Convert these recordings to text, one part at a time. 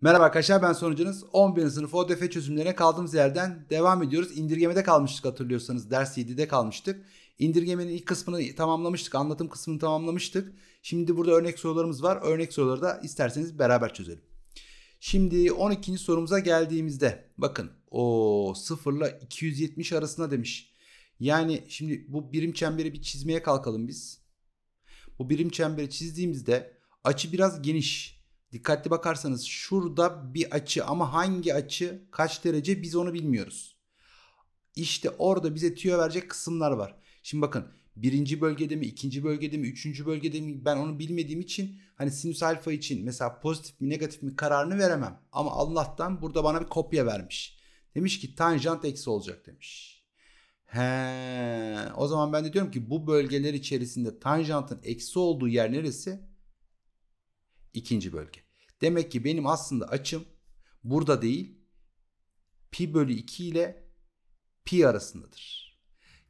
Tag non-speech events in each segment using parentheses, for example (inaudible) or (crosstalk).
Merhaba arkadaşlar ben sonucunuz 11. sınıf ODF çözümlerine kaldığımız yerden devam ediyoruz. İndirgemede kalmıştık hatırlıyorsanız ders 7'de kalmıştık. İndirgemenin ilk kısmını tamamlamıştık anlatım kısmını tamamlamıştık. Şimdi burada örnek sorularımız var örnek soruları da isterseniz beraber çözelim. Şimdi 12. sorumuza geldiğimizde bakın o 0 ile 270 arasında demiş. Yani şimdi bu birim çemberi bir çizmeye kalkalım biz. Bu birim çemberi çizdiğimizde açı biraz geniş Dikkatli bakarsanız şurada bir açı ama hangi açı kaç derece biz onu bilmiyoruz. İşte orada bize tüyo verecek kısımlar var. Şimdi bakın birinci bölgede mi, ikinci bölgede mi, üçüncü bölgede mi ben onu bilmediğim için hani sinüs alfa için mesela pozitif mi negatif mi kararını veremem. Ama Allah'tan burada bana bir kopya vermiş. Demiş ki tanjant eksi olacak demiş. He, o zaman ben de diyorum ki bu bölgeler içerisinde tanjantın eksi olduğu yer neresi? İkinci bölge. Demek ki benim aslında açım burada değil pi bölü 2 ile pi arasındadır.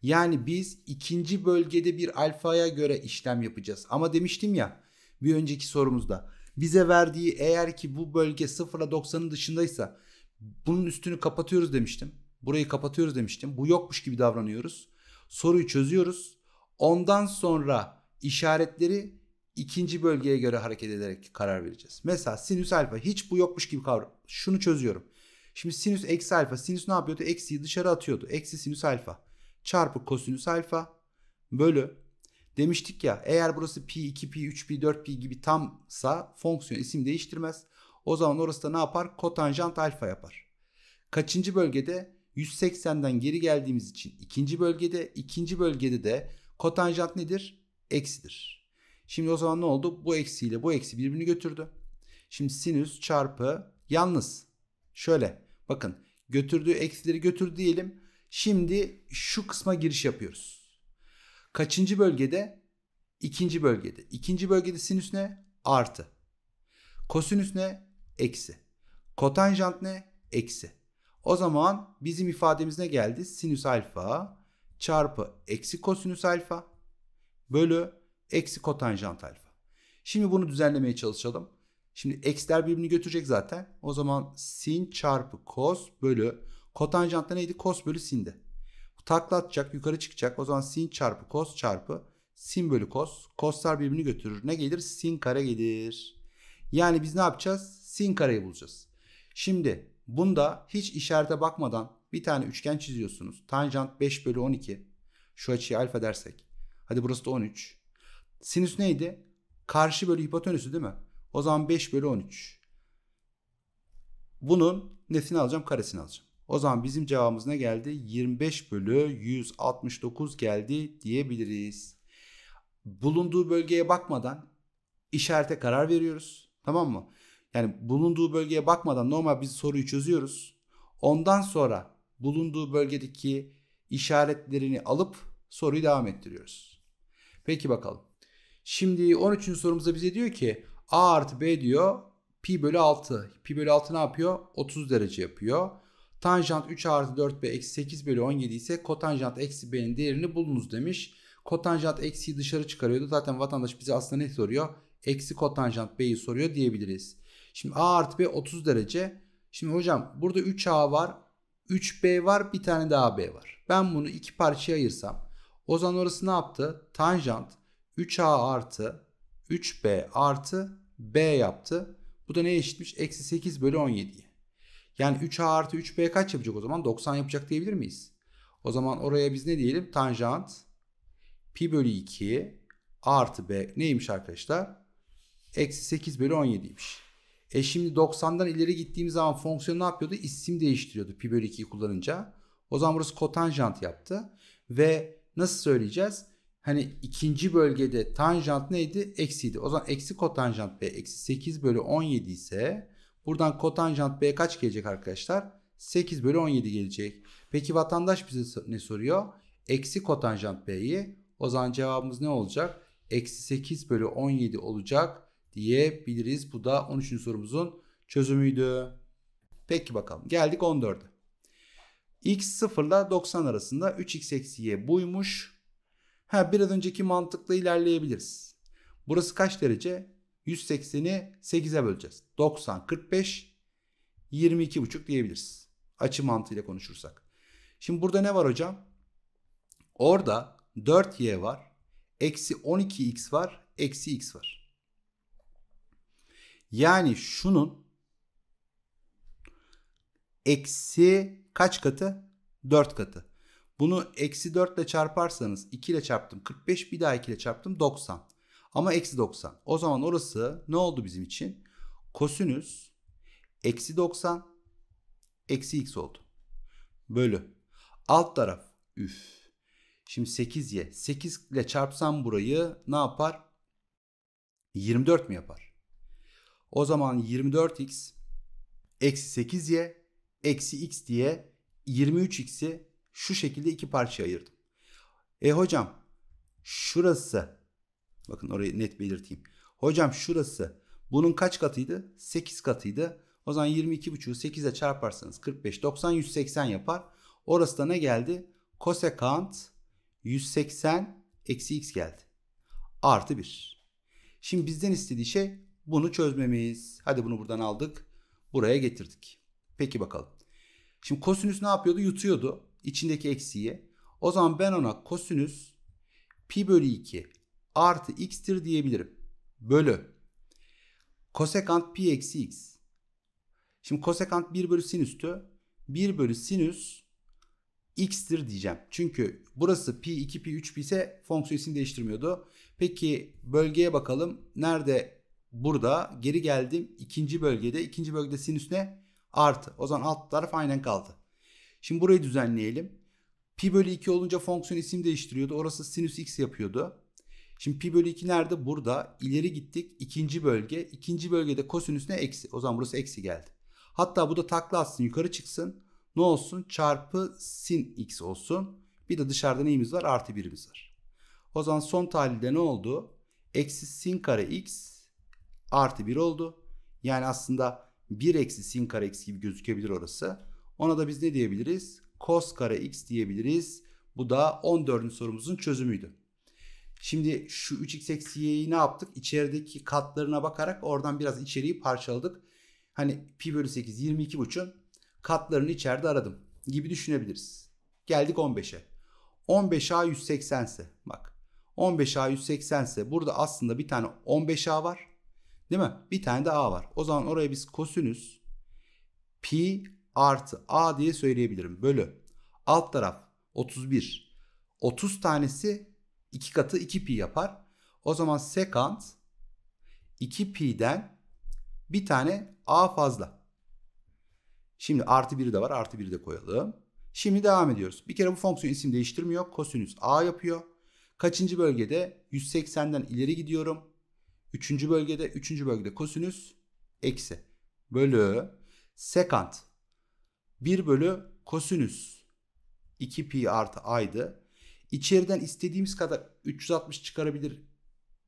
Yani biz ikinci bölgede bir alfaya göre işlem yapacağız. Ama demiştim ya bir önceki sorumuzda bize verdiği eğer ki bu bölge 0 ile 90'ın dışındaysa bunun üstünü kapatıyoruz demiştim. Burayı kapatıyoruz demiştim. Bu yokmuş gibi davranıyoruz. Soruyu çözüyoruz. Ondan sonra işaretleri ikinci bölgeye göre hareket ederek karar vereceğiz. Mesela sinüs alfa hiç bu yokmuş gibi kavram. Şunu çözüyorum. Şimdi sinüs eksi alfa. Sinüs ne yapıyordu? Eksiyi dışarı atıyordu. Eksi sinüs alfa. Çarpı kosinüs alfa bölü. Demiştik ya eğer burası pi 2 pi 3 pi 4 pi gibi tamsa fonksiyon isim değiştirmez. O zaman orası da ne yapar? Kotanjant alfa yapar. Kaçıncı bölgede? 180'den geri geldiğimiz için ikinci bölgede. ikinci bölgede de kotanjant nedir? Eksidir. Şimdi o zaman ne oldu? Bu eksiyle bu eksi birbirini götürdü. Şimdi sinüs çarpı yalnız şöyle bakın götürdüğü eksileri götür diyelim. Şimdi şu kısma giriş yapıyoruz. Kaçıncı bölgede? İkinci bölgede. İkinci bölgede sinüs ne? Artı. Kosinüs ne? Eksi. Kotanjant ne? Eksi. O zaman bizim ifademiz ne geldi? Sinüs alfa çarpı eksi kosinüs alfa bölü Eksi kotanjant alfa. Şimdi bunu düzenlemeye çalışalım. Şimdi x'ler birbirini götürecek zaten. O zaman sin çarpı cos bölü kotanjant neydi? Cos bölü sin'de. Bu takla yukarı çıkacak. O zaman sin çarpı cos çarpı sin bölü cos. Coslar birbirini götürür. Ne gelir? Sin kare gelir. Yani biz ne yapacağız? Sin kareyi bulacağız. Şimdi bunda hiç işarete bakmadan bir tane üçgen çiziyorsunuz. Tanjant 5 bölü 12. Şu açıyı alfa dersek. Hadi burası da 13. Sinüs neydi? Karşı bölü hipotenüsü değil mi? O zaman 5 bölü 13. Bunun nesini alacağım? Karesini alacağım. O zaman bizim cevabımız ne geldi? 25 bölü 169 geldi diyebiliriz. Bulunduğu bölgeye bakmadan işarete karar veriyoruz. Tamam mı? Yani bulunduğu bölgeye bakmadan normal biz soruyu çözüyoruz. Ondan sonra bulunduğu bölgedeki işaretlerini alıp soruyu devam ettiriyoruz. Peki bakalım. Şimdi 13. sorumuzda bize diyor ki A artı B diyor pi bölü 6. Pi bölü 6 ne yapıyor? 30 derece yapıyor. Tanjant 3 artı 4 b eksi 8 bölü 17 ise kotanjant eksi b'nin değerini bulunuz demiş. Kotanjant eksiyi dışarı çıkarıyordu. Zaten vatandaş bize aslında ne soruyor? Eksi kotanjant b'yi soruyor diyebiliriz. Şimdi a artı b 30 derece. Şimdi hocam burada 3a var. 3b var bir tane daha b var. Ben bunu iki parçaya ayırsam. O zaman orası ne yaptı? Tanjant 3a artı 3b artı b yaptı. Bu da neye eşitmiş? Eksi 8 bölü 17'ye. Yani 3a artı 3b kaç yapacak o zaman? 90 yapacak diyebilir miyiz? O zaman oraya biz ne diyelim? Tanjant pi bölü 2 artı b neymiş arkadaşlar? Eksi 8 bölü 17'ymiş. E şimdi 90'dan ileri gittiğimiz zaman fonksiyon ne yapıyordu? İsim değiştiriyordu pi bölü 2'yi kullanınca. O zaman burası kotanjant yaptı. Ve nasıl söyleyeceğiz? hani ikinci bölgede tanjant neydi? Eksiydi. O zaman eksi kotanjant B eksi 8 bölü 17 ise buradan kotanjant B kaç gelecek arkadaşlar? 8 bölü 17 gelecek. Peki vatandaş bize ne soruyor? Eksi kotanjant B'yi. O zaman cevabımız ne olacak? Eksi 8 bölü 17 olacak diyebiliriz. Bu da 13. sorumuzun çözümüydü. Peki bakalım geldik 14'e. x 0 ile 90 arasında 3x eksi y buymuş. Ha biraz önceki mantıkla ilerleyebiliriz. Burası kaç derece? 180'i 8'e böleceğiz. 90, 45, 22,5 diyebiliriz. Açı mantığıyla konuşursak. Şimdi burada ne var hocam? Orada 4y var. Eksi 12x var. Eksi x var. Yani şunun eksi kaç katı? 4 katı. Bunu eksi 4 ile çarparsanız 2 ile çarptım 45 bir daha 2 ile çarptım 90. Ama eksi 90. O zaman orası ne oldu bizim için? Kosinüs eksi 90 eksi x oldu. Bölü. Alt taraf üf. Şimdi 8y. 8 ile çarpsam burayı ne yapar? 24 mi yapar? O zaman 24x eksi 8y eksi x diye 23x'i şu şekilde iki parçaya ayırdım. E hocam şurası bakın orayı net belirteyim. Hocam şurası bunun kaç katıydı? 8 katıydı. O zaman 22.5'u 8'e çarparsanız 45 90 180 yapar. Orası da ne geldi? Kosekant 180 eksi x geldi. Artı 1. Şimdi bizden istediği şey bunu çözmemiz. Hadi bunu buradan aldık. Buraya getirdik. Peki bakalım. Şimdi kosinüs ne yapıyordu? Yutuyordu içindeki eksiği. O zaman ben ona kosinüs pi bölü 2 artı x'tir diyebilirim. Bölü kosekant pi eksi x. Şimdi kosekant 1 bölü sinüstü 1 bölü sinüs x'tir diyeceğim. Çünkü burası pi 2 pi 3 pi ise fonksiyon ismini değiştirmiyordu. Peki bölgeye bakalım. Nerede? Burada geri geldim. ikinci bölgede. ikinci bölgede sinüs ne? Artı. O zaman alt taraf aynen kaldı. Şimdi burayı düzenleyelim. Pi bölü 2 olunca fonksiyon isim değiştiriyordu. Orası sinüs x yapıyordu. Şimdi pi bölü 2 nerede? Burada. İleri gittik. ikinci bölge. İkinci bölgede kosinüs ne? Eksi. O zaman burası eksi geldi. Hatta bu da takla atsın yukarı çıksın. Ne olsun? Çarpı sin x olsun. Bir de dışarıda neyimiz var? Artı birimiz var. O zaman son tahlilde ne oldu? Eksi sin kare x artı 1 oldu. Yani aslında 1 eksi sin kare x gibi gözükebilir orası. Ona da biz ne diyebiliriz? Cos kare x diyebiliriz. Bu da 14. sorumuzun çözümüydü. Şimdi şu 3x eksi y'yi ne yaptık? İçerideki katlarına bakarak oradan biraz içeriği parçaladık. Hani pi bölü 8 22 buçuk katlarını içeride aradım gibi düşünebiliriz. Geldik 15'e. 15A 180 ise bak 15A 180 ise burada aslında bir tane 15A var. Değil mi? Bir tane de A var. O zaman oraya biz kosinüs pi artı A diye söyleyebilirim. Bölü alt taraf 31. 30 tanesi 2 katı 2 pi yapar. O zaman sekant 2 pi'den bir tane A fazla. Şimdi artı 1'i de var artı 1'i de koyalım. Şimdi devam ediyoruz. Bir kere bu fonksiyon isim değiştirmiyor. Kosinüs A yapıyor. Kaçıncı bölgede? 180'den ileri gidiyorum. Üçüncü bölgede, üçüncü bölgede kosinüs eksi bölü sekant 1 bölü kosinüs 2 pi artı a'ydı. İçeriden istediğimiz kadar 360 çıkarabilir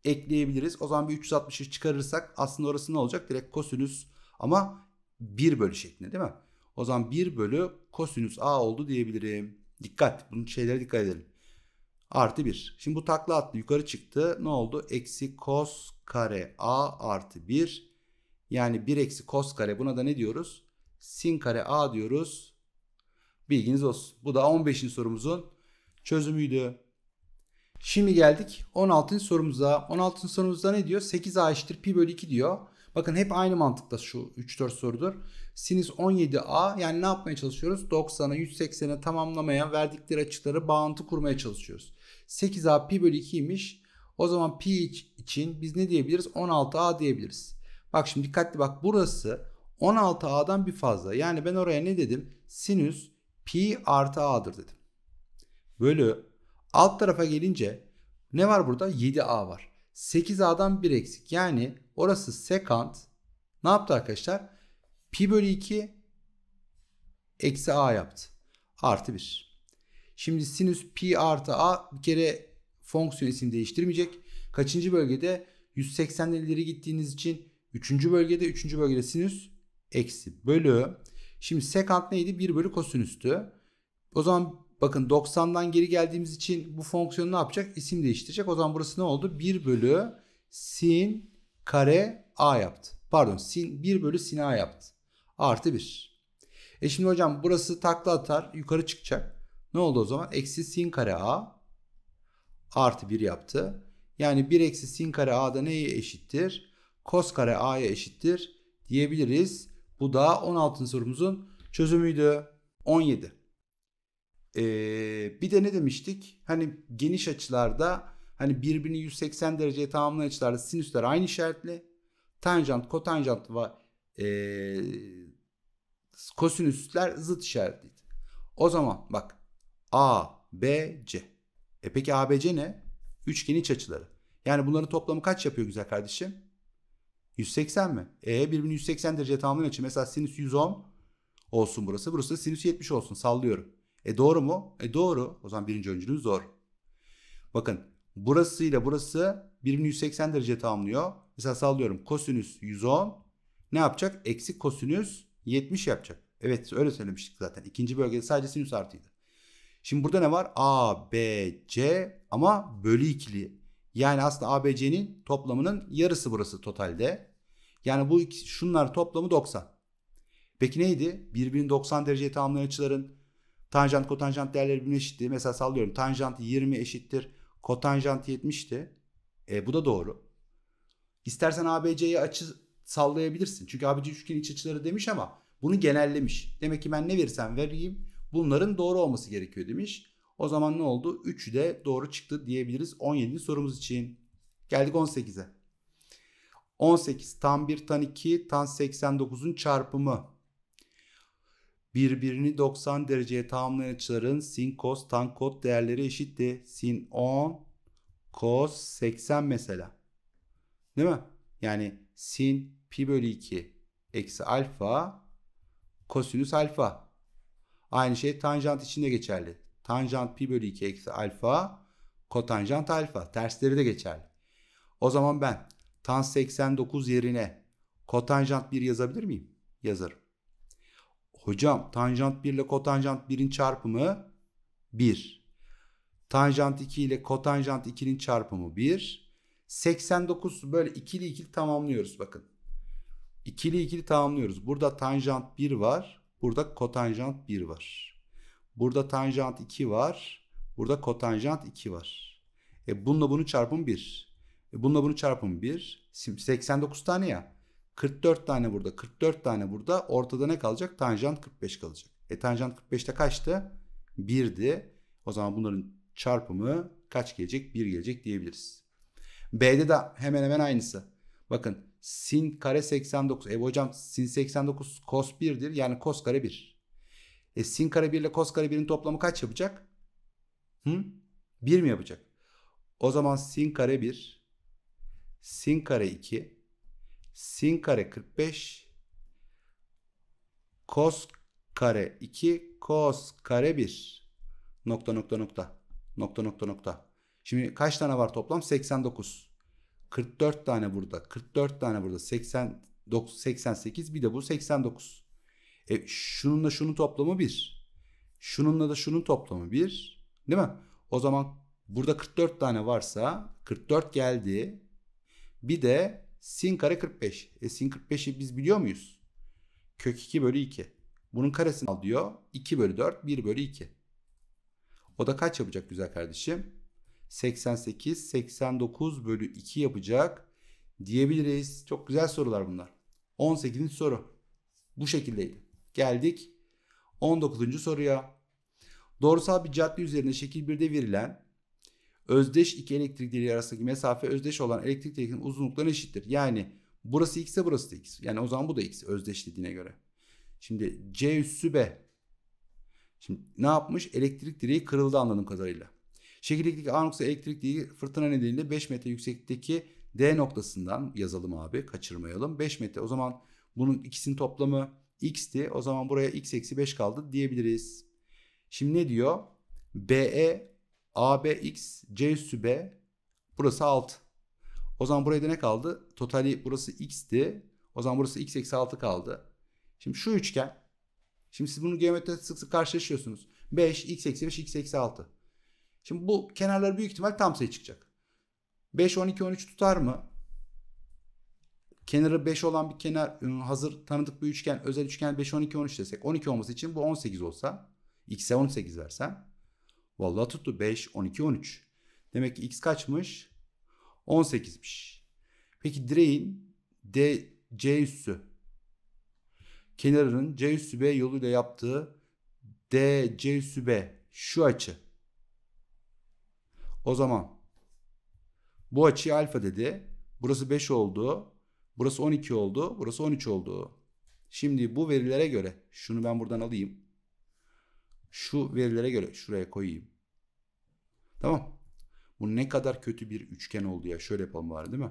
ekleyebiliriz. O zaman bir 360'ı çıkarırsak aslında orası ne olacak? Direkt kosinüs ama 1 bölü şeklinde değil mi? O zaman 1 bölü kosinüs a oldu diyebilirim. Dikkat bunun şeylere dikkat edelim. Artı 1. Şimdi bu takla attı yukarı çıktı. Ne oldu? Eksi kos kare a artı 1. Yani 1 eksi kos kare buna da ne diyoruz? sin kare a diyoruz. Bilginiz olsun. Bu da 15. sorumuzun çözümüydü. Şimdi geldik 16. sorumuza. 16. sorumuzda ne diyor? 8a eşittir pi bölü 2 diyor. Bakın hep aynı mantıkta şu 3-4 sorudur. Sinüs 17a yani ne yapmaya çalışıyoruz? 90'a 180'e tamamlamaya verdikleri açıkları bağıntı kurmaya çalışıyoruz. 8a pi bölü 2'ymiş. O zaman pi için biz ne diyebiliriz? 16a diyebiliriz. Bak şimdi dikkatli bak burası 16A'dan bir fazla. Yani ben oraya ne dedim? Sinüs pi artı A'dır dedim. Bölü alt tarafa gelince ne var burada? 7A var. 8A'dan bir eksik. Yani orası sekant ne yaptı arkadaşlar? Pi bölü 2 eksi A yaptı. Artı 1. Şimdi sinüs pi artı A bir kere fonksiyon isim değiştirmeyecek. Kaçıncı bölgede? 180 ileri gittiğiniz için 3. bölgede 3. bölgede sinüs eksi bölü. Şimdi sekant neydi? 1 bölü kosinüstü. O zaman bakın 90'dan geri geldiğimiz için bu fonksiyon ne yapacak? İsim değiştirecek. O zaman burası ne oldu? 1 bölü sin kare a yaptı. Pardon sin 1 bölü sin a yaptı. Artı 1. E şimdi hocam burası takla atar yukarı çıkacak. Ne oldu o zaman? Eksi sin kare a artı 1 yaptı. Yani 1 eksi sin kare a da neye eşittir? Kos kare a'ya eşittir diyebiliriz. Bu da 16. sorumuzun çözümüydü. 17. Ee, bir de ne demiştik? Hani geniş açılarda hani birbirini 180 dereceye tamamlayan açılarda sinüsler aynı işaretli. Tanjant, kotanjant ve ee, kosinüsler zıt işaretliydi. O zaman bak A, B, C. E peki A, B, C ne? Üçgen iç açıları. Yani bunların toplamı kaç yapıyor güzel kardeşim? 180 mi? E birbirini 180 derece tamamlayan için mesela sinüs 110 olsun burası. Burası da sinüs 70 olsun sallıyorum. E doğru mu? E doğru. O zaman birinci öncülüğümüz zor. Bakın burasıyla burası birbirini 180 derece tamamlıyor. Mesela sallıyorum kosinüs 110 ne yapacak? Eksi kosinüs 70 yapacak. Evet öyle söylemiştik zaten. İkinci bölgede sadece sinüs artıydı. Şimdi burada ne var? A, B, C ama bölü ikili. Yani aslında A, B, C'nin toplamının yarısı burası totalde. Yani bu iki, şunlar toplamı 90. Peki neydi? Birbirini 90 dereceye tamamlayan açıların tanjant kotanjant değerleri birbirine eşitti. Mesela sallıyorum tanjant 20 eşittir kotanjant 70'ti. E, bu da doğru. İstersen ABC'yi açı sallayabilirsin. Çünkü ABC üçgen iç açıları demiş ama bunu genellemiş. Demek ki ben ne verirsem vereyim bunların doğru olması gerekiyor demiş. O zaman ne oldu? 3'ü de doğru çıktı diyebiliriz 17. sorumuz için. Geldik 18'e. 18 tan 1 tan 2 tan 89'un çarpımı. Birbirini 90 dereceye tamamlayan açıların sin cos tan kod değerleri eşitti. Sin 10 cos 80 mesela. Değil mi? Yani sin pi bölü 2 eksi alfa kosinüs alfa. Aynı şey tanjant için de geçerli. Tanjant pi bölü 2 eksi alfa kotanjant alfa. Tersleri de geçerli. O zaman ben tan 89 yerine kotanjant 1 yazabilir miyim? Yazarım. Hocam tanjant 1 ile kotanjant 1'in çarpımı 1. Tanjant 2 ile kotanjant 2'nin çarpımı 1. 89 böyle ikili ikili tamamlıyoruz bakın. İkili ikili tamamlıyoruz. Burada tanjant 1 var. Burada kotanjant 1 var. Burada tanjant 2 var. Burada kotanjant 2 var. E bununla bunun çarpımı 1. E bununla bunu çarpın 1. 89 tane ya. 44 tane burada, 44 tane burada. Ortada ne kalacak? Tanjant 45 kalacak. E tanjant 45'te kaçtı? 1'di. O zaman bunların çarpımı kaç gelecek? 1 gelecek diyebiliriz. B'de de hemen hemen aynısı. Bakın sin kare 89. E hocam sin 89 cos 1'dir. Yani cos kare 1. E sin kare 1 ile cos kare 1'in toplamı kaç yapacak? Hı? 1 mi yapacak? O zaman sin kare 1 sin kare 2 sin kare 45 cos kare 2 cos kare 1 nokta nokta nokta nokta nokta nokta. Şimdi kaç tane var toplam? 89. 44 tane burada. 44 tane burada. 80 88 bir de bu 89. E şununla şunun toplamı 1. Şununla da şunun toplamı 1. Değil mi? O zaman burada 44 tane varsa 44 geldi. Bir de sin kare 45. E sin 45'i biz biliyor muyuz? Kök 2 bölü 2. Bunun karesini al diyor. 2 bölü 4, 1 bölü 2. O da kaç yapacak güzel kardeşim? 88, 89 bölü 2 yapacak diyebiliriz. Çok güzel sorular bunlar. 18. soru. Bu şekildeydi. Geldik 19. soruya. Doğrusal bir cadde üzerinde şekil 1'de verilen özdeş iki elektrik direği arasındaki mesafe özdeş olan elektrik direğinin uzunluklarına eşittir. Yani burası x ise burası da x. Yani o zaman bu da x özdeş dediğine göre. Şimdi c üssü b. Şimdi ne yapmış? Elektrik direği kırıldı anladığım kadarıyla. Şekildeki A noktası elektrik direği fırtına nedeniyle 5 metre yükseklikteki D noktasından yazalım abi kaçırmayalım. 5 metre o zaman bunun ikisinin toplamı x'ti. O zaman buraya x eksi 5 kaldı diyebiliriz. Şimdi ne diyor? BE ABX C üssü B burası 6. O zaman buraya da ne kaldı? Totali burası x'ti. O zaman burası x eksi 6 kaldı. Şimdi şu üçgen. Şimdi siz bunu geometride sık sık karşılaşıyorsunuz. 5, x eksi 5, x eksi 6. Şimdi bu kenarlar büyük ihtimal tam sayı çıkacak. 5, 12, 13 tutar mı? Kenarı 5 olan bir kenar ıı, hazır tanıdık bir üçgen özel üçgen 5, 12, 13 desek 12 olması için bu 18 olsa x'e 18 versem Vallahi tuttu 5, 12, 13. Demek ki x kaçmış? 18'miş. Peki direğin D, C üssü kenarının C üssü B yoluyla yaptığı D, C üssü B şu açı. O zaman bu açıyı alfa dedi. Burası 5 oldu. Burası 12 oldu. Burası 13 oldu. Şimdi bu verilere göre şunu ben buradan alayım. Şu verilere göre şuraya koyayım. Tamam. Bu ne kadar kötü bir üçgen oldu ya. Şöyle yapalım bari değil mi?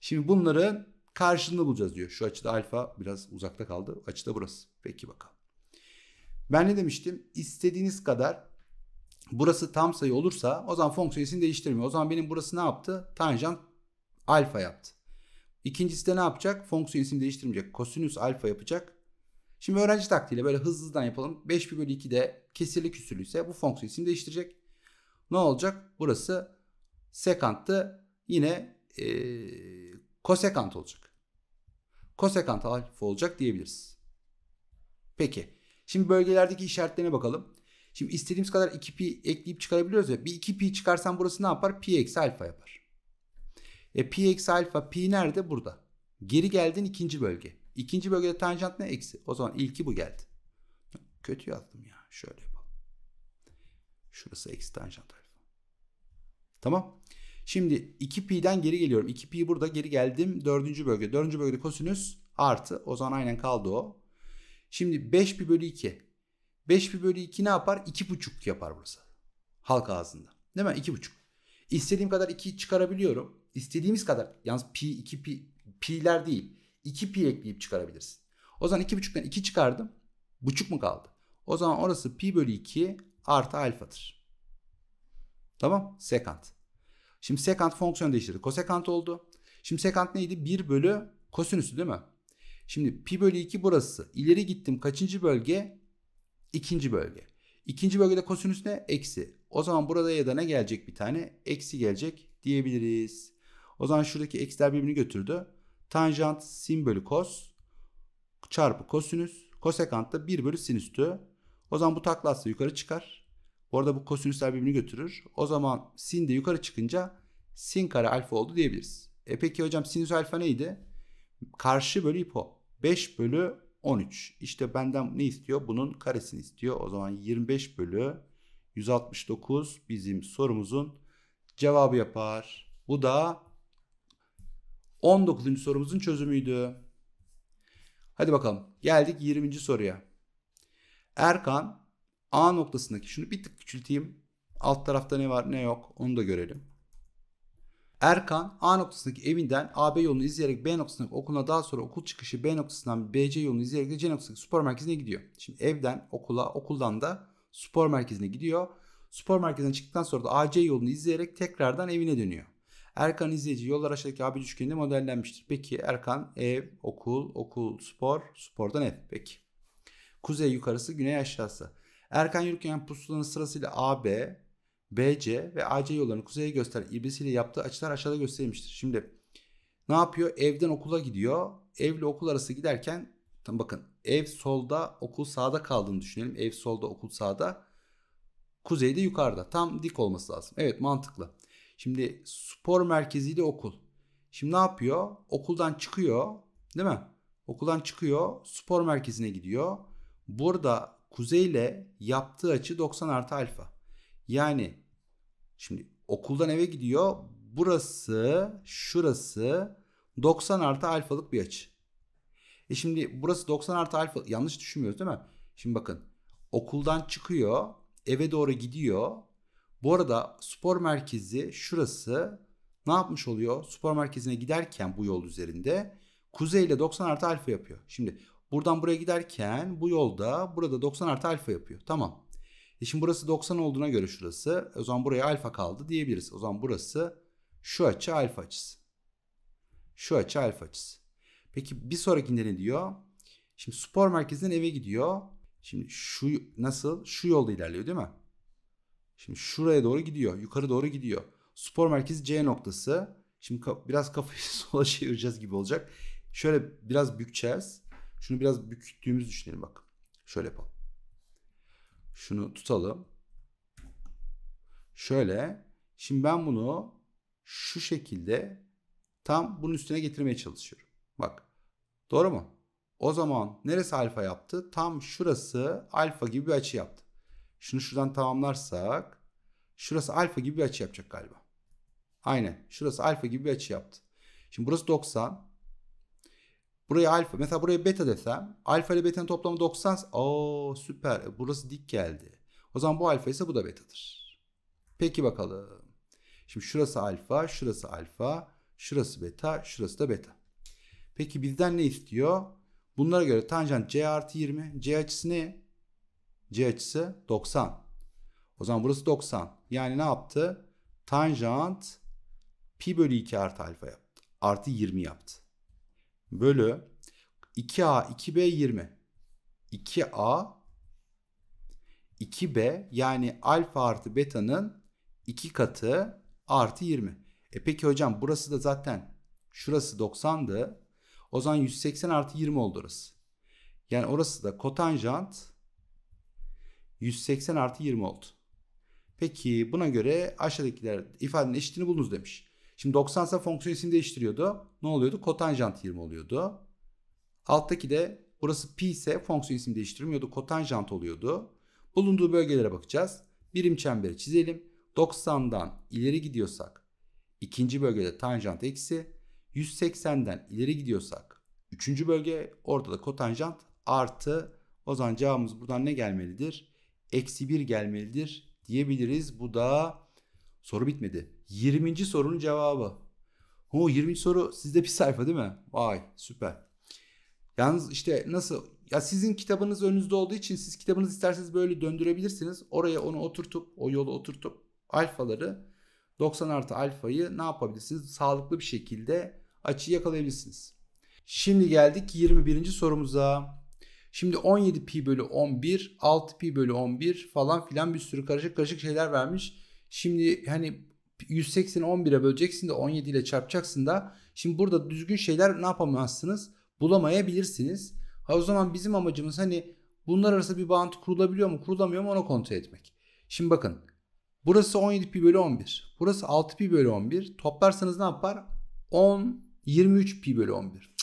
Şimdi bunları karşılığını bulacağız diyor. Şu açıda alfa biraz uzakta kaldı. Açıda burası. Peki bakalım. Ben ne demiştim? İstediğiniz kadar burası tam sayı olursa o zaman fonksiyon ismini değiştirmiyor. O zaman benim burası ne yaptı? Tanjant alfa yaptı. İkincisi de ne yapacak? Fonksiyon isim değiştirmeyecek. Kosinüs alfa yapacak. Şimdi öğrenci taktiğiyle böyle hızlı hızlıdan yapalım. 5 bölü 2'de kesirli küsürlü bu fonksiyon isim değiştirecek. Ne olacak? Burası sekanttı. Yine e, kosekant olacak. Kosekant alfa olacak diyebiliriz. Peki. Şimdi bölgelerdeki işaretlerine bakalım. Şimdi istediğimiz kadar 2pi ekleyip çıkarabiliyoruz ya. Bir 2pi çıkarsam burası ne yapar? Pi eksi alfa yapar. E pi eksi alfa pi nerede? Burada. Geri geldin ikinci bölge. İkinci bölgede tanjant ne? Eksi. O zaman ilki bu geldi. Kötü yaptım ya. Şöyle yapalım. Şurası eksi tanjant alfa. Tamam. Şimdi 2pi'den geri geliyorum. 2pi burada geri geldim. Dördüncü bölge. Dördüncü bölgede kosinüs artı. O zaman aynen kaldı o. Şimdi 5 pi bölü 2. 5 pi bölü 2 ne yapar? 2,5 yapar burası. Halk ağzında. Değil mi? 2,5. İstediğim kadar 2 çıkarabiliyorum. İstediğimiz kadar. Yalnız pi 2 pi pi'ler değil. 2pi ekleyip çıkarabilirsin. O zaman 2,5'ten 2 çıkardım. Buçuk mu kaldı? O zaman orası pi bölü 2 artı alfadır. Tamam. Sekant. Şimdi sekant fonksiyon değiştirdi. Kosekant oldu. Şimdi sekant neydi? 1 bölü kosinüsü değil mi? Şimdi pi bölü 2 burası. İleri gittim kaçıncı bölge? İkinci bölge. İkinci bölgede kosinüs ne? Eksi. O zaman burada ya da ne gelecek bir tane? Eksi gelecek diyebiliriz. O zaman şuradaki eksiler birbirini götürdü. Tanjant sin bölü kos çarpı kosinüs. Kosekant da 1 bölü sinüstü. O zaman bu taklatsa yukarı çıkar. Bu arada bu kosinüsler birbirini götürür. O zaman sin de yukarı çıkınca sin kare alfa oldu diyebiliriz. E peki hocam sinüs alfa neydi? Karşı bölü hipo. 5 bölü 13. İşte benden ne istiyor? Bunun karesini istiyor. O zaman 25 bölü 169 bizim sorumuzun cevabı yapar. Bu da 19. sorumuzun çözümüydü. Hadi bakalım. Geldik 20. soruya. Erkan A noktasındaki şunu bir tık küçülteyim. Alt tarafta ne var ne yok onu da görelim. Erkan A noktasındaki evinden AB yolunu izleyerek B noktasındaki okula, daha sonra okul çıkışı B noktasından BC yolunu izleyerek de C noktasındaki spor merkezine gidiyor. Şimdi evden okula okuldan da spor merkezine gidiyor. Spor merkezine çıktıktan sonra da AC yolunu izleyerek tekrardan evine dönüyor. Erkan izleyici yollar aşağıdaki AB üçgeninde modellenmiştir. Peki Erkan ev, okul, okul, spor, spordan ev. Peki. Kuzey yukarısı, güney aşağısı. Erkan yürürken pusulanın sırasıyla AB, BC ve AC yollarını kuzeye göster iblisiyle yaptığı açılar aşağıda gösterilmiştir. Şimdi ne yapıyor? Evden okula gidiyor. Evle okul arası giderken tam bakın ev solda okul sağda kaldığını düşünelim. Ev solda okul sağda. Kuzeyde yukarıda. Tam dik olması lazım. Evet mantıklı. Şimdi spor merkeziyle okul. Şimdi ne yapıyor? Okuldan çıkıyor değil mi? Okuldan çıkıyor spor merkezine gidiyor. Burada kuzeyle yaptığı açı 90 artı alfa. Yani şimdi okuldan eve gidiyor. Burası şurası 90 artı alfalık bir açı. E şimdi burası 90 artı alfa yanlış düşünmüyoruz değil mi? Şimdi bakın okuldan çıkıyor eve doğru gidiyor bu arada spor merkezi şurası ne yapmış oluyor? Spor merkezine giderken bu yol üzerinde kuzey ile 90 artı alfa yapıyor. Şimdi buradan buraya giderken bu yolda burada 90 artı alfa yapıyor. Tamam. E şimdi burası 90 olduğuna göre şurası. O zaman buraya alfa kaldı diyebiliriz. O zaman burası şu açı alfa açısı. Şu açı alfa açısı. Peki bir sonrakinde ne diyor? Şimdi spor merkezinden eve gidiyor. Şimdi şu nasıl? Şu yolda ilerliyor değil mi? Şimdi şuraya doğru gidiyor. Yukarı doğru gidiyor. Spor merkezi C noktası. Şimdi ka- biraz kafayı (laughs) sola çevireceğiz gibi olacak. Şöyle biraz bükeceğiz. Şunu biraz büktüğümüz düşünelim bak. Şöyle yapalım. Şunu tutalım. Şöyle. Şimdi ben bunu şu şekilde tam bunun üstüne getirmeye çalışıyorum. Bak. Doğru mu? O zaman neresi alfa yaptı? Tam şurası alfa gibi bir açı yaptı. Şunu şuradan tamamlarsak şurası alfa gibi bir açı yapacak galiba. Aynen. Şurası alfa gibi bir açı yaptı. Şimdi burası 90. Buraya alfa. Mesela buraya beta desem. Alfa ile beta'nın toplamı 90. Oo süper. E, burası dik geldi. O zaman bu alfa ise bu da betadır. Peki bakalım. Şimdi şurası alfa, şurası alfa, şurası beta, şurası da beta. Peki bizden ne istiyor? Bunlara göre tanjant C artı 20. C açısı ne? C açısı 90. O zaman burası 90. Yani ne yaptı? Tanjant pi bölü 2 artı alfa yaptı. Artı 20 yaptı. Bölü 2a 2b 20. 2a 2b yani alfa artı beta'nın 2 katı artı 20. E peki hocam burası da zaten şurası 90'dı. O zaman 180 artı 20 oldu orası. Yani orası da kotanjant 180 artı 20 oldu. Peki buna göre aşağıdakiler ifadenin eşitini bulunuz demiş. Şimdi 90 ise fonksiyon ismini değiştiriyordu. Ne oluyordu? Kotanjant 20 oluyordu. Alttaki de burası pi ise fonksiyon ismini değiştirmiyordu. Kotanjant oluyordu. Bulunduğu bölgelere bakacağız. Birim çemberi çizelim. 90'dan ileri gidiyorsak ikinci bölgede tanjant eksi. 180'den ileri gidiyorsak üçüncü bölge orada da kotanjant artı. O zaman cevabımız buradan ne gelmelidir? eksi 1 gelmelidir diyebiliriz. Bu da soru bitmedi. 20. sorunun cevabı. o 20. soru sizde bir sayfa değil mi? Vay süper. Yalnız işte nasıl ya sizin kitabınız önünüzde olduğu için siz kitabınızı isterseniz böyle döndürebilirsiniz. Oraya onu oturtup o yolu oturtup alfaları 90 artı alfayı ne yapabilirsiniz? Sağlıklı bir şekilde açıyı yakalayabilirsiniz. Şimdi geldik 21. sorumuza. Şimdi 17 pi bölü 11, 6 pi bölü 11 falan filan bir sürü karışık karışık şeyler vermiş. Şimdi hani 180'i 11'e böleceksin de 17 ile çarpacaksın da şimdi burada düzgün şeyler ne yapamazsınız? Bulamayabilirsiniz. Ha o zaman bizim amacımız hani bunlar arasında bir bağıntı kurulabiliyor mu kurulamıyor mu onu kontrol etmek. Şimdi bakın burası 17 pi bölü 11. Burası 6 pi bölü 11. Toplarsanız ne yapar? 10 23 pi bölü 11.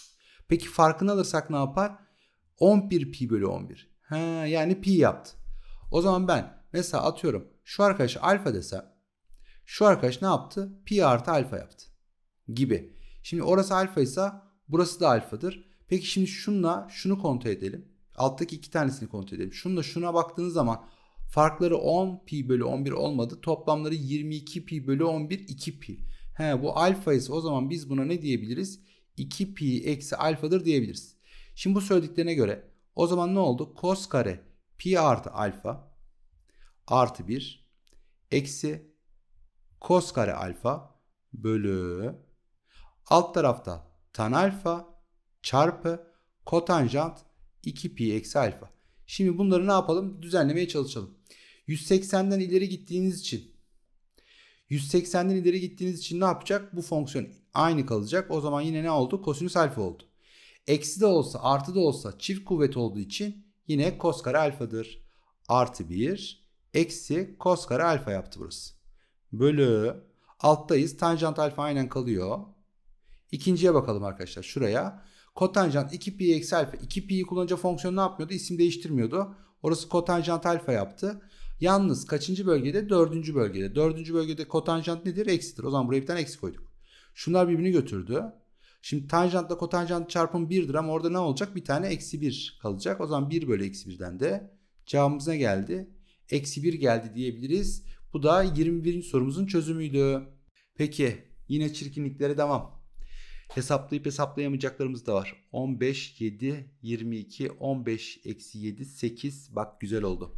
Peki farkını alırsak ne yapar? 11 pi bölü 11. Ha, yani pi yaptı. O zaman ben mesela atıyorum şu arkadaş alfa desem şu arkadaş ne yaptı? Pi artı alfa yaptı. Gibi. Şimdi orası alfa ise burası da alfadır. Peki şimdi şunla şunu kontrol edelim. Alttaki iki tanesini kontrol edelim. Şunla şuna baktığınız zaman farkları 10 pi bölü 11 olmadı. Toplamları 22 pi bölü 11 2 pi. He bu alfa ise o zaman biz buna ne diyebiliriz? 2 pi eksi alfadır diyebiliriz. Şimdi bu söylediklerine göre o zaman ne oldu? Kos kare pi artı alfa artı 1 eksi kos kare alfa bölü alt tarafta tan alfa çarpı kotanjant 2 pi eksi alfa. Şimdi bunları ne yapalım? Düzenlemeye çalışalım. 180'den ileri gittiğiniz için 180'den ileri gittiğiniz için ne yapacak? Bu fonksiyon aynı kalacak. O zaman yine ne oldu? Kosinüs alfa oldu. Eksi de olsa artı da olsa çift kuvvet olduğu için yine kos kare alfadır. Artı 1 eksi kos kare alfa yaptı burası. Bölü alttayız tanjant alfa aynen kalıyor. İkinciye bakalım arkadaşlar şuraya. Kotanjant 2 pi eksi alfa. 2 pi'yi kullanınca fonksiyon ne yapmıyordu? İsim değiştirmiyordu. Orası kotanjant alfa yaptı. Yalnız kaçıncı bölgede? Dördüncü bölgede. Dördüncü bölgede kotanjant nedir? Eksidir. O zaman buraya bir tane eksi koyduk. Şunlar birbirini götürdü. Şimdi tanjantla kotanjant çarpım 1'dir ama orada ne olacak? Bir tane eksi 1 kalacak. O zaman 1 bölü eksi 1'den de cevabımız ne geldi? Eksi 1 geldi diyebiliriz. Bu da 21. sorumuzun çözümüydü. Peki yine çirkinliklere devam. Hesaplayıp hesaplayamayacaklarımız da var. 15, 7, 22, 15, eksi 7, 8. Bak güzel oldu.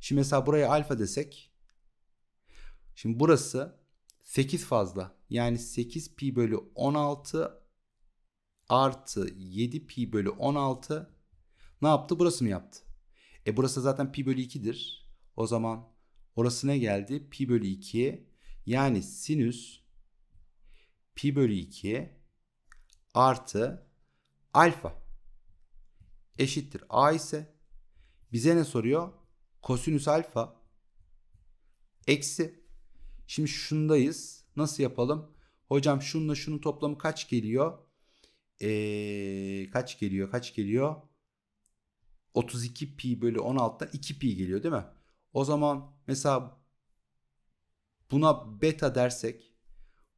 Şimdi mesela buraya alfa desek. Şimdi burası 8 fazla. Yani 8 pi bölü 16 artı 7 pi bölü 16 ne yaptı? Burası mı yaptı? E burası zaten pi bölü 2'dir. O zaman orası ne geldi? Pi bölü 2'ye yani sinüs pi bölü 2 artı alfa eşittir a ise bize ne soruyor? Kosinüs alfa eksi. Şimdi şundayız. Nasıl yapalım? Hocam şunla şunun toplamı kaç geliyor? ee, kaç geliyor kaç geliyor? 32 pi bölü 16'dan 2 pi geliyor değil mi? O zaman mesela buna beta dersek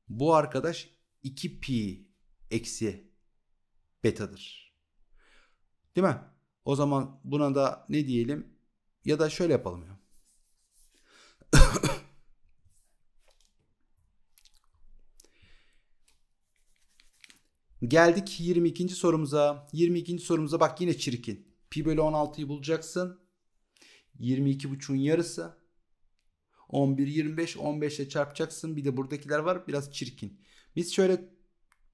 bu arkadaş 2 pi eksi betadır. Değil mi? O zaman buna da ne diyelim? Ya da şöyle yapalım. ya. Geldik 22. sorumuza. 22. sorumuza bak yine çirkin. Pi bölü 16'yı bulacaksın. 22.5'un yarısı. 11, 25, 15 ile çarpacaksın. Bir de buradakiler var biraz çirkin. Biz şöyle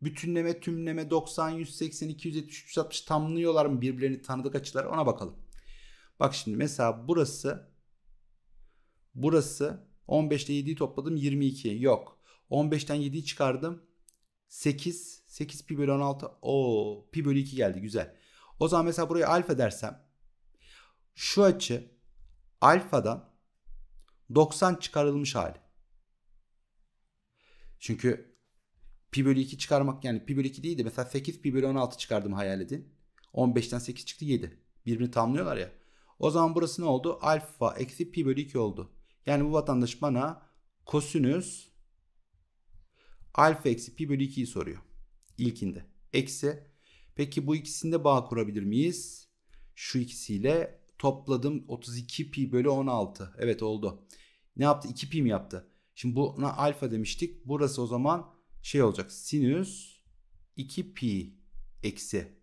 bütünleme, tümleme 90, 180, 270, 360 tamlıyorlar mı birbirlerini tanıdık açılar ona bakalım. Bak şimdi mesela burası burası 15 ile 7'yi topladım 22. Yok. 15'ten 7'yi çıkardım. 8 8 pi bölü 16. o pi bölü 2 geldi güzel. O zaman mesela buraya alfa dersem şu açı alfadan 90 çıkarılmış hali. Çünkü pi bölü 2 çıkarmak yani pi bölü 2 değil de mesela 8 pi bölü 16 çıkardım hayal edin. 15'ten 8 çıktı 7. Birbirini tamlıyorlar ya. O zaman burası ne oldu? Alfa eksi pi bölü 2 oldu. Yani bu vatandaş bana kosinüs alfa eksi pi bölü 2'yi soruyor. İlkinde eksi. Peki bu ikisinde bağ kurabilir miyiz? Şu ikisiyle topladım 32 pi bölü 16. Evet oldu. Ne yaptı? 2 pi mi yaptı? Şimdi buna alfa demiştik. Burası o zaman şey olacak. Sinüs 2 pi eksi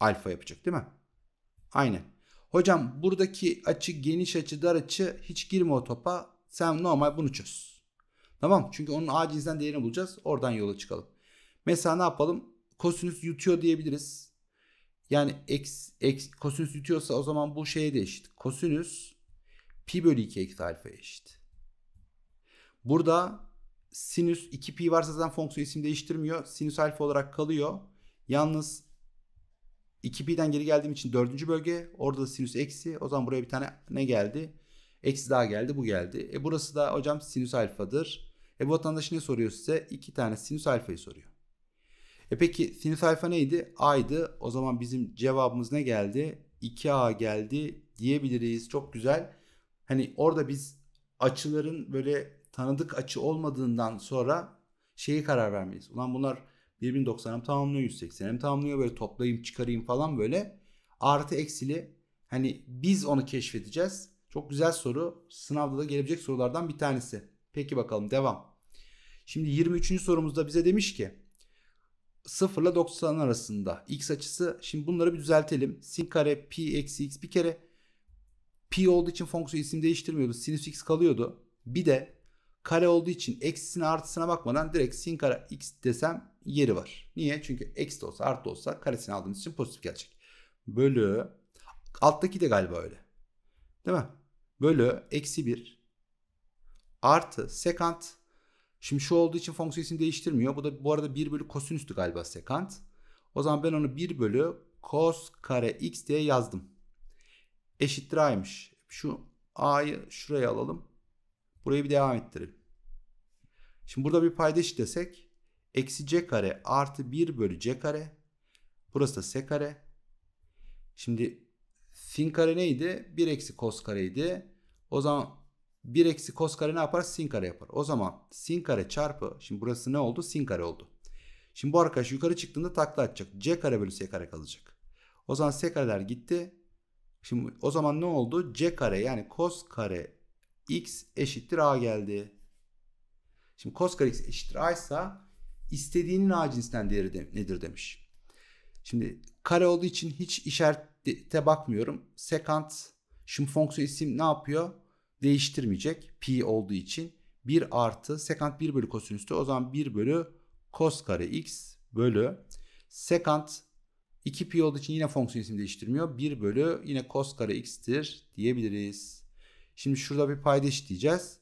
alfa yapacak değil mi? Aynen. Hocam buradaki açı geniş açı dar açı hiç girme o topa. Sen normal bunu çöz. Tamam Çünkü onun a değerini bulacağız. Oradan yola çıkalım. Mesela ne yapalım? Kosinüs yutuyor diyebiliriz. Yani x, x, kosinüs yutuyorsa o zaman bu şeye de eşit. Kosinüs pi bölü 2 eksi alfa eşit. Burada sinüs 2 pi varsa zaten fonksiyon isim değiştirmiyor. Sinüs alfa olarak kalıyor. Yalnız 2 pi'den geri geldiğim için dördüncü bölge. Orada da sinüs eksi. O zaman buraya bir tane ne geldi? Eksi daha geldi bu geldi. E burası da hocam sinüs alfadır. E bu vatandaş ne soruyor size? İki tane sinüs alfayı soruyor. E peki sinüs alfa neydi? A'ydı. O zaman bizim cevabımız ne geldi? 2A geldi diyebiliriz. Çok güzel. Hani orada biz açıların böyle tanıdık açı olmadığından sonra şeyi karar vermeyiz. Ulan bunlar birbirini tamamlıyor, 180'e tamamlıyor böyle toplayayım çıkarayım falan böyle. Artı eksili hani biz onu keşfedeceğiz. Çok güzel soru. Sınavda da gelebilecek sorulardan bir tanesi. Peki bakalım devam. Şimdi 23. sorumuzda bize demiş ki 0 ile 90 arasında x açısı. Şimdi bunları bir düzeltelim. Sin kare pi eksi x bir kere pi olduğu için fonksiyon isim değiştirmiyordu. Sinüs x kalıyordu. Bir de kare olduğu için eksisine artısına bakmadan direkt sin kare x desem yeri var. Niye? Çünkü eksi de olsa artı da olsa karesini aldığımız için pozitif gelecek. Bölü alttaki de galiba öyle. Değil mi? Bölü eksi 1 artı sekant Şimdi şu olduğu için fonksiyon ismini değiştirmiyor. Bu da bu arada 1 bölü kosinüstü galiba sekant. O zaman ben onu 1 bölü cos kare x diye yazdım. Eşittir a'ymış. Şu a'yı şuraya alalım. Burayı bir devam ettirelim. Şimdi burada bir payda eşit eşitlesek. Eksi c kare artı 1 bölü c kare. Burası da s kare. Şimdi sin kare neydi? 1 eksi cos kareydi. O zaman 1 eksi kos kare ne yapar? Sin kare yapar. O zaman sin kare çarpı şimdi burası ne oldu? Sin kare oldu. Şimdi bu arkadaş yukarı çıktığında takla atacak. C kare bölü S kare kalacak. O zaman S kareler gitti. Şimdi o zaman ne oldu? C kare yani kos kare x eşittir a geldi. Şimdi kos kare x eşittir a ise istediğinin a cinsinden değeri de, nedir demiş. Şimdi kare olduğu için hiç işarete bakmıyorum. Sekant şimdi fonksiyon isim ne yapıyor? değiştirmeyecek pi olduğu için 1 artı sekant 1 bölü kosinüste o zaman 1 bölü kos kare x bölü sekant 2 pi olduğu için yine fonksiyon isim değiştirmiyor. 1 bölü yine kos kare x'tir diyebiliriz. Şimdi şurada bir payda eşitleyeceğiz.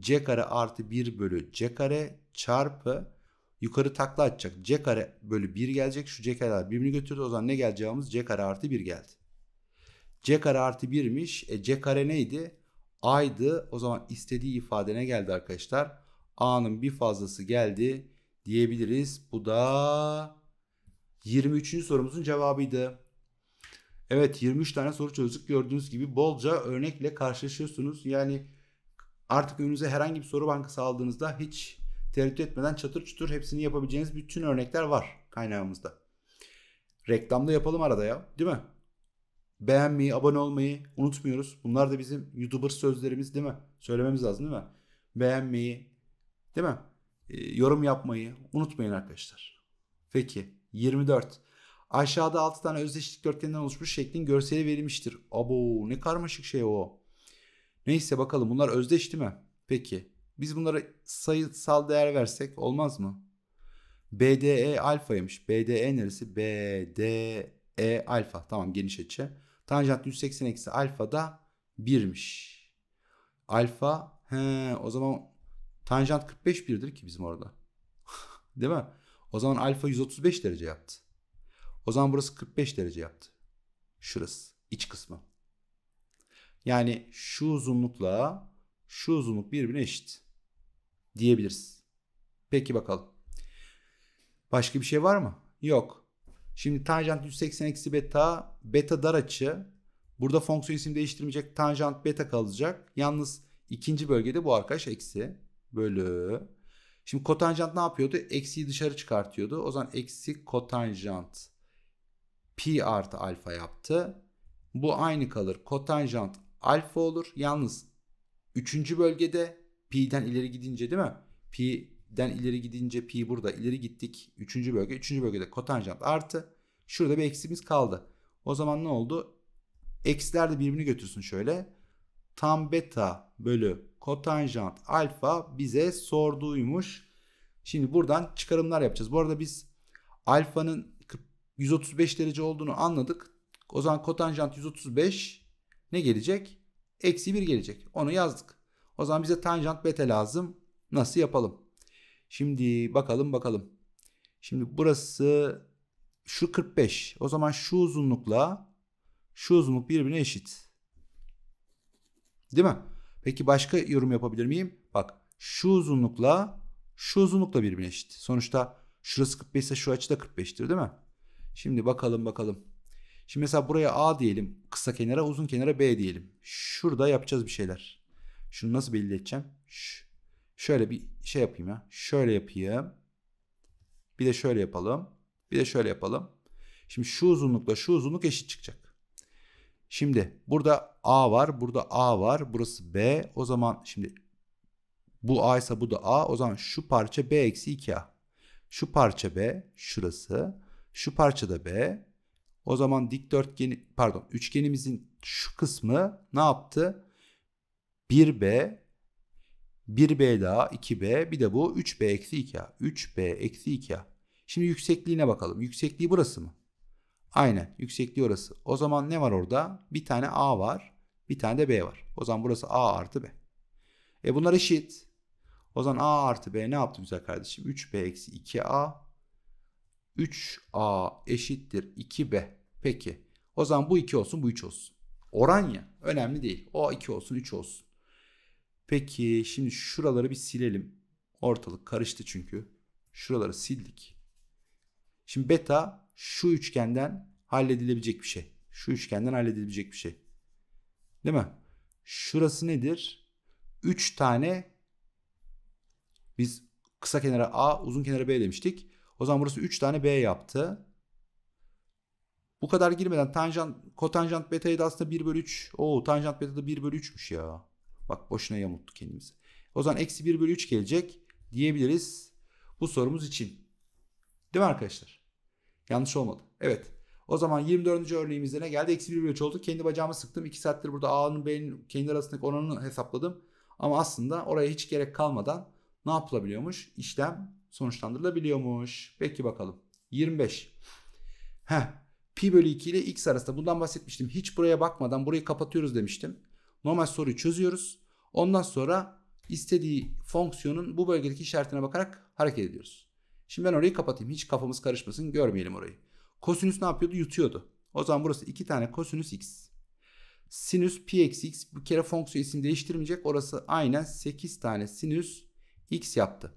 c kare artı 1 bölü c kare çarpı yukarı takla atacak. c kare bölü 1 gelecek. Şu c kareler birbirini götürdü. O zaman ne geleceğimiz c kare artı 1 geldi. c kare artı 1'miş. E c kare neydi? A'ydı. O zaman istediği ifadene geldi arkadaşlar. A'nın bir fazlası geldi diyebiliriz. Bu da 23. sorumuzun cevabıydı. Evet 23 tane soru çözdük. Gördüğünüz gibi bolca örnekle karşılaşıyorsunuz. Yani artık önünüze herhangi bir soru bankası aldığınızda hiç tereddüt etmeden çatır çutur hepsini yapabileceğiniz bütün örnekler var kaynağımızda. Reklamda yapalım arada ya değil mi? Beğenmeyi, abone olmayı unutmuyoruz. Bunlar da bizim YouTuber sözlerimiz değil mi? Söylememiz lazım değil mi? Beğenmeyi, değil mi? E, yorum yapmayı unutmayın arkadaşlar. Peki 24. Aşağıda 6 tane özdeş dikdörtgenden oluşmuş şeklin görseli verilmiştir. Abo ne karmaşık şey o. Neyse bakalım bunlar özdeş değil mi? Peki biz bunlara sayısal değer versek olmaz mı? BDE alfaymış. BDE neresi? BDE alfa. Tamam geniş açı. Tanjant 180 eksi alfa da 1'miş. Alfa he, o zaman tanjant 45 birdir ki bizim orada. (laughs) Değil mi? O zaman alfa 135 derece yaptı. O zaman burası 45 derece yaptı. Şurası iç kısmı. Yani şu uzunlukla şu uzunluk birbirine eşit diyebiliriz. Peki bakalım. Başka bir şey var mı? Yok. Şimdi tanjant 180 eksi beta, beta dar açı. Burada fonksiyon isim değiştirmeyecek tanjant beta kalacak. Yalnız ikinci bölgede bu arkadaş eksi bölü. Şimdi kotanjant ne yapıyordu? Eksiyi dışarı çıkartıyordu. O zaman eksi kotanjant pi artı alfa yaptı. Bu aynı kalır. Kotanjant alfa olur. Yalnız üçüncü bölgede pi'den ileri gidince değil mi? Pi den ileri gidince pi burada ileri gittik. Üçüncü bölge. Üçüncü bölgede kotanjant artı. Şurada bir eksimiz kaldı. O zaman ne oldu? Eksiler de birbirini götürsün şöyle. Tam beta bölü kotanjant alfa bize sorduymuş Şimdi buradan çıkarımlar yapacağız. Bu arada biz alfanın 135 derece olduğunu anladık. O zaman kotanjant 135 ne gelecek? Eksi 1 gelecek. Onu yazdık. O zaman bize tanjant beta lazım. Nasıl yapalım? Şimdi bakalım bakalım. Şimdi burası şu 45. O zaman şu uzunlukla şu uzunluk birbirine eşit. Değil mi? Peki başka yorum yapabilir miyim? Bak şu uzunlukla şu uzunlukla birbirine eşit. Sonuçta şurası 45 ise şu açı da 45'tir değil mi? Şimdi bakalım bakalım. Şimdi mesela buraya A diyelim. Kısa kenara uzun kenara B diyelim. Şurada yapacağız bir şeyler. Şunu nasıl belli edeceğim? Şş. Şöyle bir şey yapayım ya. Şöyle yapayım. Bir de şöyle yapalım. Bir de şöyle yapalım. Şimdi şu uzunlukla şu uzunluk eşit çıkacak. Şimdi burada A var. Burada A var. Burası B. O zaman şimdi bu A ise bu da A. O zaman şu parça B eksi 2A. Şu parça B. Şurası. Şu parça da B. O zaman dikdörtgeni pardon üçgenimizin şu kısmı ne yaptı? 1B 1b daha 2b bir de bu 3b eksi 2a. 3b eksi 2a. Şimdi yüksekliğine bakalım. Yüksekliği burası mı? Aynen yüksekliği orası. O zaman ne var orada? Bir tane a var. Bir tane de b var. O zaman burası a artı b. E bunlar eşit. O zaman a artı b ne yaptı güzel kardeşim? 3b eksi 2a. 3a eşittir 2b. Peki. O zaman bu 2 olsun bu 3 olsun. Oran ya önemli değil. O 2 olsun 3 olsun. Peki şimdi şuraları bir silelim. Ortalık karıştı çünkü. Şuraları sildik. Şimdi beta şu üçgenden halledilebilecek bir şey. Şu üçgenden halledilebilecek bir şey. Değil mi? Şurası nedir? 3 tane biz kısa kenara A, uzun kenara B demiştik. O zaman burası 3 tane B yaptı. Bu kadar girmeden tanjant, kotanjant beta'yı da aslında 1 bölü 3. Oo tanjant beta da 1 bölü 3'müş ya. Bak boşuna yamulttuk kendimizi. O zaman eksi 1 bölü 3 gelecek diyebiliriz bu sorumuz için. Değil mi arkadaşlar? Yanlış olmadı. Evet. O zaman 24. örneğimizde ne geldi? Eksi 1 bölü 3 oldu. Kendi bacağımı sıktım. 2 saattir burada A'nın B'nin kendi arasındaki oranını hesapladım. Ama aslında oraya hiç gerek kalmadan ne yapılabiliyormuş? İşlem sonuçlandırılabiliyormuş. Peki bakalım. 25. Heh. Pi bölü 2 ile x arasında bundan bahsetmiştim. Hiç buraya bakmadan burayı kapatıyoruz demiştim. Normal soruyu çözüyoruz. Ondan sonra istediği fonksiyonun bu bölgedeki işaretine bakarak hareket ediyoruz. Şimdi ben orayı kapatayım. Hiç kafamız karışmasın. Görmeyelim orayı. Kosinüs ne yapıyordu? Yutuyordu. O zaman burası iki tane kosinüs x. Sinüs pi eksi x. bu kere fonksiyon isim değiştirmeyecek. Orası aynen 8 tane sinüs x yaptı.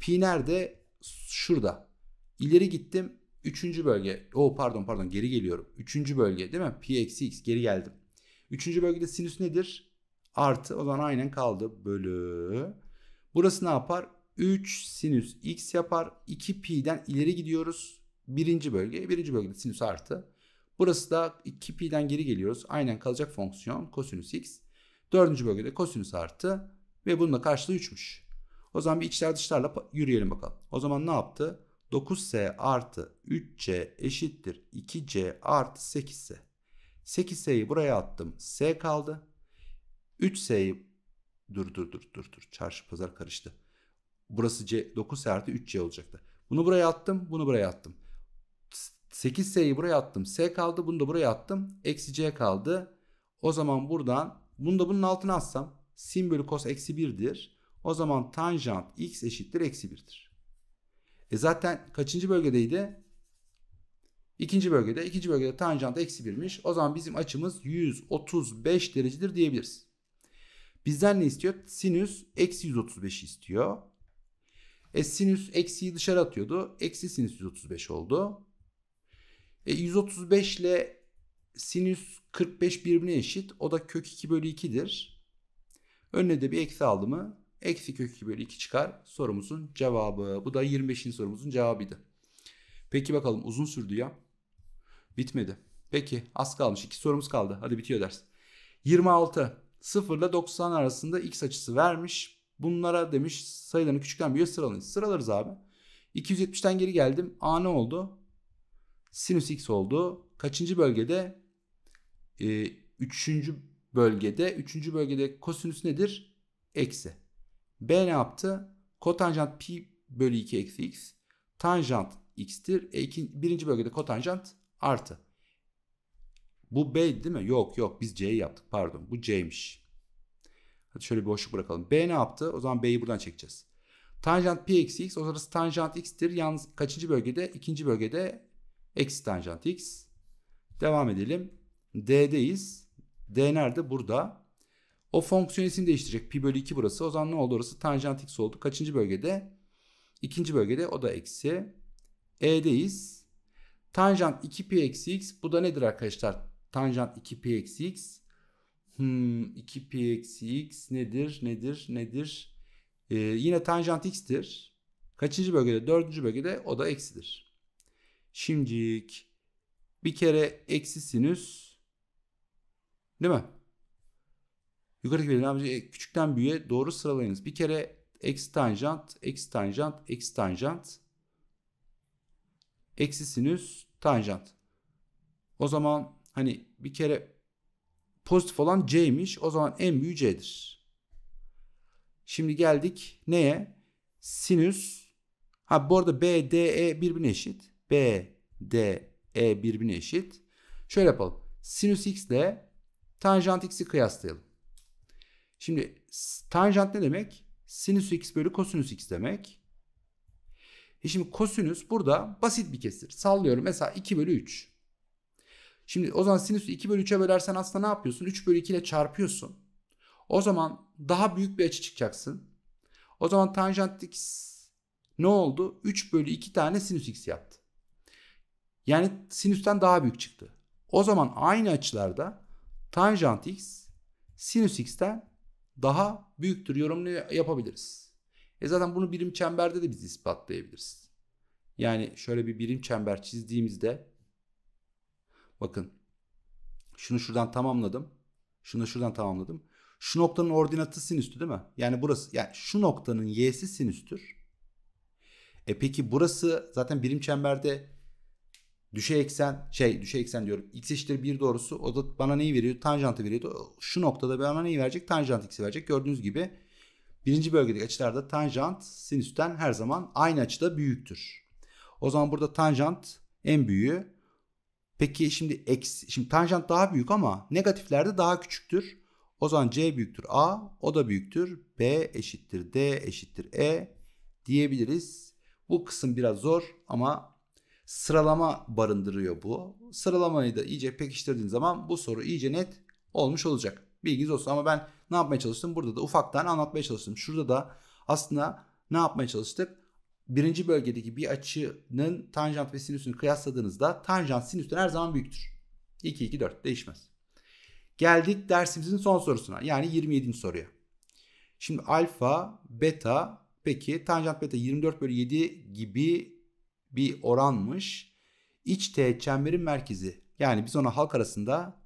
Pi nerede? Şurada. İleri gittim. Üçüncü bölge. O oh, pardon pardon geri geliyorum. Üçüncü bölge değil mi? Pi eksi x geri geldim. Üçüncü bölgede sinüs nedir? Artı. O zaman aynen kaldı. Bölü. Burası ne yapar? 3 sinüs x yapar. 2 pi'den ileri gidiyoruz. Birinci bölge. Birinci bölgede sinüs artı. Burası da 2 pi'den geri geliyoruz. Aynen kalacak fonksiyon kosinüs x. Dördüncü bölgede kosinüs artı. Ve bunun da karşılığı 3'müş. O zaman bir içler dışlarla yürüyelim bakalım. O zaman ne yaptı? 9s artı 3c eşittir 2c artı 8s. 8S'yi buraya attım. S kaldı. 3S'yi dur dur dur dur dur. Çarşı pazar karıştı. Burası C 9 artı 3C olacaktı. Bunu buraya attım. Bunu buraya attım. 8S'yi buraya attım. S kaldı. Bunu da buraya attım. Eksi C kaldı. O zaman buradan bunu da bunun altına atsam sin bölü cos eksi 1'dir. O zaman tanjant x eşittir eksi 1'dir. E zaten kaçıncı bölgedeydi? İkinci bölgede, ikinci bölgede tanjant eksi 1'miş. O zaman bizim açımız 135 derecedir diyebiliriz. Bizden ne istiyor? Sinüs eksi 135 istiyor. E sinüs eksiyi dışarı atıyordu. Eksi sinüs 135 oldu. E 135 ile sinüs 45 birbirine eşit. O da kök 2 bölü 2'dir. Önüne de bir eksi aldı mı? Eksi kök 2 bölü 2 çıkar. Sorumuzun cevabı. Bu da 25'in sorumuzun cevabıydı. Peki bakalım uzun sürdü ya. Bitmedi. Peki az kalmış. iki sorumuz kaldı. Hadi bitiyor ders. 26. 0 ile 90 arasında x açısı vermiş. Bunlara demiş sayılarını küçükten büyüğe sıralayın. Sıralarız abi. 270'ten geri geldim. A ne oldu? Sinüs x oldu. Kaçıncı bölgede? Ee, üçüncü bölgede. Üçüncü bölgede kosinüs nedir? Eksi. B ne yaptı? Kotanjant pi bölü 2 eksi x. Tanjant x'tir. E, iki, birinci bölgede kotanjant Artı. Bu B değil mi? Yok yok biz C'yi yaptık pardon. Bu C'ymiş. Hadi şöyle bir boşluk bırakalım. B ne yaptı? O zaman B'yi buradan çekeceğiz. Tanjant pi eksi x. O zaman tanjant x'tir. Yalnız kaçıncı bölgede? İkinci bölgede eksi tanjant x. Devam edelim. D'deyiz. D nerede? Burada. O fonksiyon ismini değiştirecek. Pi bölü 2 burası. O zaman ne oldu orası? Tanjant x oldu. Kaçıncı bölgede? İkinci bölgede o da eksi. E'deyiz. Tanjant 2pi eksi x. Bu da nedir arkadaşlar? Tanjant 2pi eksi x. Hmm, 2pi eksi x nedir? Nedir? Nedir? Ee, yine tanjant x'tir. Kaçıncı bölgede? Dördüncü bölgede o da eksidir. Şimdi bir kere eksi sinüs değil mi? Yukarıdaki verilen e, küçükten büyüğe doğru sıralayınız. Bir kere eksi tanjant, eksi tanjant, eksi tanjant eksi sinüs tanjant. O zaman hani bir kere pozitif olan cmiş, O zaman en büyüğü c'dir. Şimdi geldik neye? Sinüs. Ha bu arada b, d, e birbirine eşit. b, d, e birbirine eşit. Şöyle yapalım. Sinüs x ile tanjant x'i kıyaslayalım. Şimdi tanjant ne demek? Sinüs x bölü kosinüs x demek. E şimdi kosinüs burada basit bir kesir. Sallıyorum mesela 2 bölü 3. Şimdi o zaman sinüsü 2 bölü 3'e bölersen aslında ne yapıyorsun? 3 bölü 2 ile çarpıyorsun. O zaman daha büyük bir açı çıkacaksın. O zaman tanjant x ne oldu? 3 bölü 2 tane sinüs x yaptı. Yani sinüsten daha büyük çıktı. O zaman aynı açılarda tanjant x sinüs x'ten daha büyüktür yorumunu yapabiliriz. E zaten bunu birim çemberde de biz ispatlayabiliriz. Yani şöyle bir birim çember çizdiğimizde bakın şunu şuradan tamamladım. Şunu şuradan tamamladım. Şu noktanın ordinatı sinüstü değil mi? Yani burası yani şu noktanın y'si sinüstür. E peki burası zaten birim çemberde düşey eksen şey düşey eksen diyorum. X eşittir 1 doğrusu o da bana neyi veriyor? Tanjantı veriyordu. Şu noktada bana neyi verecek? Tanjant x'i verecek. Gördüğünüz gibi Birinci bölgedeki açılarda tanjant sinüsten her zaman aynı açıda büyüktür. O zaman burada tanjant en büyüğü. Peki şimdi eks, şimdi tanjant daha büyük ama negatiflerde daha küçüktür. O zaman C büyüktür A, o da büyüktür. B eşittir D eşittir E diyebiliriz. Bu kısım biraz zor ama sıralama barındırıyor bu. Sıralamayı da iyice pekiştirdiğin zaman bu soru iyice net olmuş olacak. Bilginiz olsun ama ben ne yapmaya çalıştım? Burada da ufaktan anlatmaya çalıştım. Şurada da aslında ne yapmaya çalıştık? Birinci bölgedeki bir açının tanjant ve sinüsünü kıyasladığınızda tanjant sinüsten her zaman büyüktür. 2, 2, 4 değişmez. Geldik dersimizin son sorusuna yani 27. soruya. Şimdi alfa, beta peki tanjant beta 24 bölü 7 gibi bir oranmış. İç teğet çemberin merkezi yani biz ona halk arasında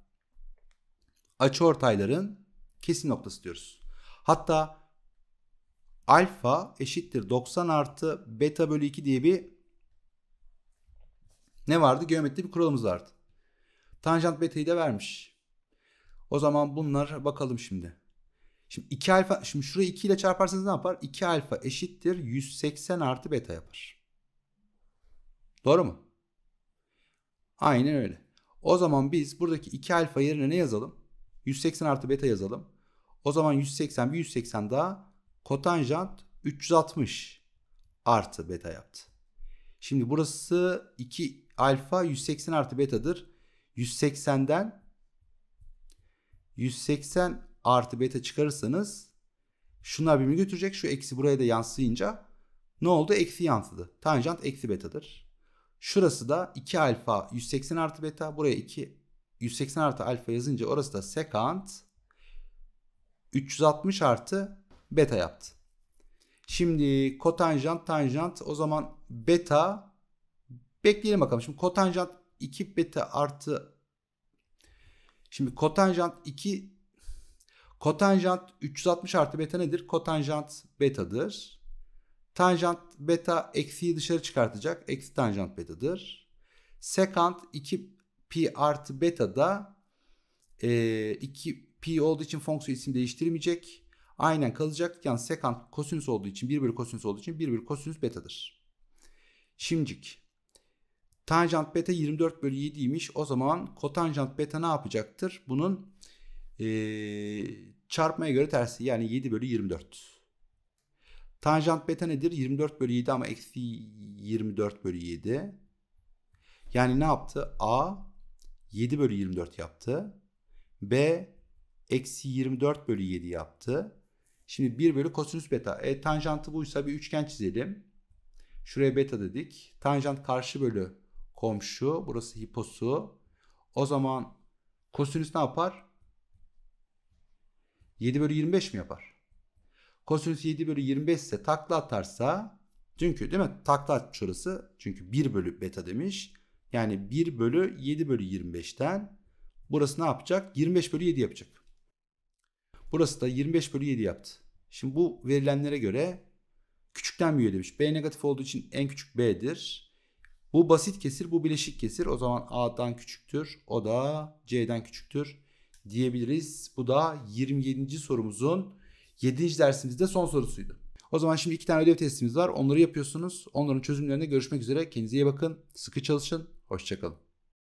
açı ortayların kesin noktası diyoruz. Hatta alfa eşittir 90 artı beta bölü 2 diye bir ne vardı? Geometri bir kuralımız vardı. Tanjant beta'yı da vermiş. O zaman bunlar bakalım şimdi. Şimdi 2 alfa şimdi şurayı 2 ile çarparsanız ne yapar? 2 alfa eşittir 180 artı beta yapar. Doğru mu? Aynen öyle. O zaman biz buradaki 2 alfa yerine ne yazalım? 180 artı beta yazalım. O zaman 180 bir 180 daha kotanjant 360 artı beta yaptı. Şimdi burası 2 alfa 180 artı betadır. 180'den 180 artı beta çıkarırsanız şunlar birbirini götürecek. Şu eksi buraya da yansıyınca ne oldu? Eksi yansıdı. Tanjant eksi betadır. Şurası da 2 alfa 180 artı beta. Buraya 2 180 artı alfa yazınca orası da sekant 360 artı beta yaptı. Şimdi kotanjant tanjant o zaman beta bekleyelim bakalım. Şimdi kotanjant 2 beta artı şimdi kotanjant 2 kotanjant 360 artı beta nedir? Kotanjant betadır. Tanjant beta eksiyi dışarı çıkartacak. Eksi tanjant betadır. Sekant 2 pi artı beta da e, 2 pi olduğu için fonksiyon isim değiştirmeyecek. Aynen kalacak. Yani sekant kosinüs olduğu için 1 bölü kosinüs olduğu için 1 bölü kosinüs betadır. Şimdicik. Tanjant beta 24 bölü 7 7'ymiş. O zaman kotanjant beta ne yapacaktır? Bunun ee, çarpmaya göre tersi yani 7 bölü 24. Tanjant beta nedir? 24 bölü 7 ama eksi 24 bölü 7. Yani ne yaptı? A 7 bölü 24 yaptı. B eksi 24 bölü 7 yaptı. Şimdi 1 bölü kosinüs beta. E tanjantı buysa bir üçgen çizelim. Şuraya beta dedik. Tanjant karşı bölü komşu. Burası hiposu. O zaman kosinüs ne yapar? 7 bölü 25 mi yapar? Kosinüs 7 bölü 25 ise takla atarsa çünkü değil mi? Takla atmış orası. Çünkü 1 bölü beta demiş. Yani 1 bölü 7 bölü 25'ten burası ne yapacak? 25 bölü 7 yapacak. Burası da 25 bölü 7 yaptı. Şimdi bu verilenlere göre küçükten büyüğe demiş. B negatif olduğu için en küçük B'dir. Bu basit kesir, bu bileşik kesir. O zaman A'dan küçüktür. O da C'den küçüktür diyebiliriz. Bu da 27. sorumuzun 7. dersimizde son sorusuydu. O zaman şimdi iki tane ödev testimiz var. Onları yapıyorsunuz. Onların çözümlerinde görüşmek üzere. Kendinize iyi bakın. Sıkı çalışın. Hoşçakalın.